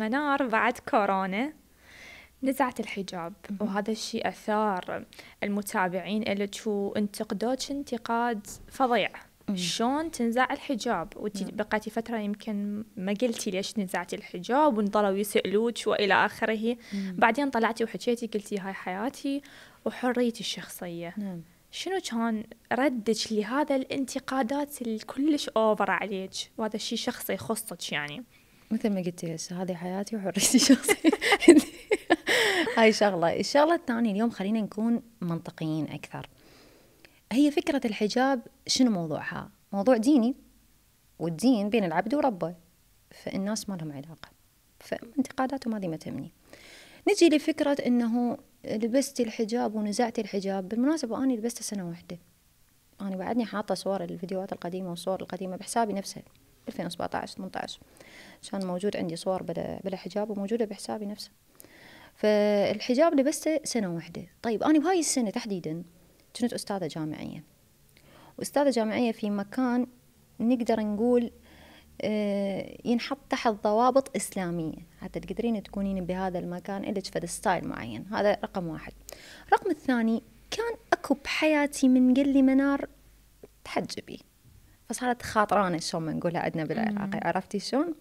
منار بعد كورونا نزعت الحجاب وهذا الشيء أثار المتابعين إلك وانتقدوك انتقاد فظيع شلون تنزع الحجاب وبقيتي فترة يمكن ما قلتي ليش نزعتي الحجاب ونظروا يسألوك وإلى آخره مم. بعدين طلعتي وحكيتي قلتي هاي حياتي وحريتي الشخصية مم. نعم. شنو كان ردك لهذا الانتقادات الكلش اوفر عليك وهذا الشيء شخصي يخصك يعني مثل ما قلت لك هذه حياتي وحريتي الشخصية هاي شغلة الشغلة الثانية اليوم خلينا نكون منطقيين أكثر هي فكرة الحجاب شنو موضوعها موضوع ديني والدين بين العبد وربه فالناس ما لهم علاقة فانتقاداتهم هذه ما تهمني نجي لفكرة أنه لبست الحجاب ونزعت الحجاب بالمناسبة أنا لبسته سنة واحدة أنا بعدني حاطة صور الفيديوهات القديمة والصور القديمة بحسابي نفسها 2017 18 كان موجود عندي صور بلا بلا حجاب وموجوده بحسابي نفسه فالحجاب لبسته سنه واحده طيب انا بهاي السنه تحديدا كنت استاذه جامعيه واستاذه جامعيه في مكان نقدر نقول آه، ينحط تحت ضوابط إسلامية حتى تقدرين تكونين بهذا المكان إلك فد ستايل معين هذا رقم واحد رقم الثاني كان أكو بحياتي من قل لي منار تحجبي بس هذا خاطراني شلون نقولها عندنا بالعراقي عرفتي شلون؟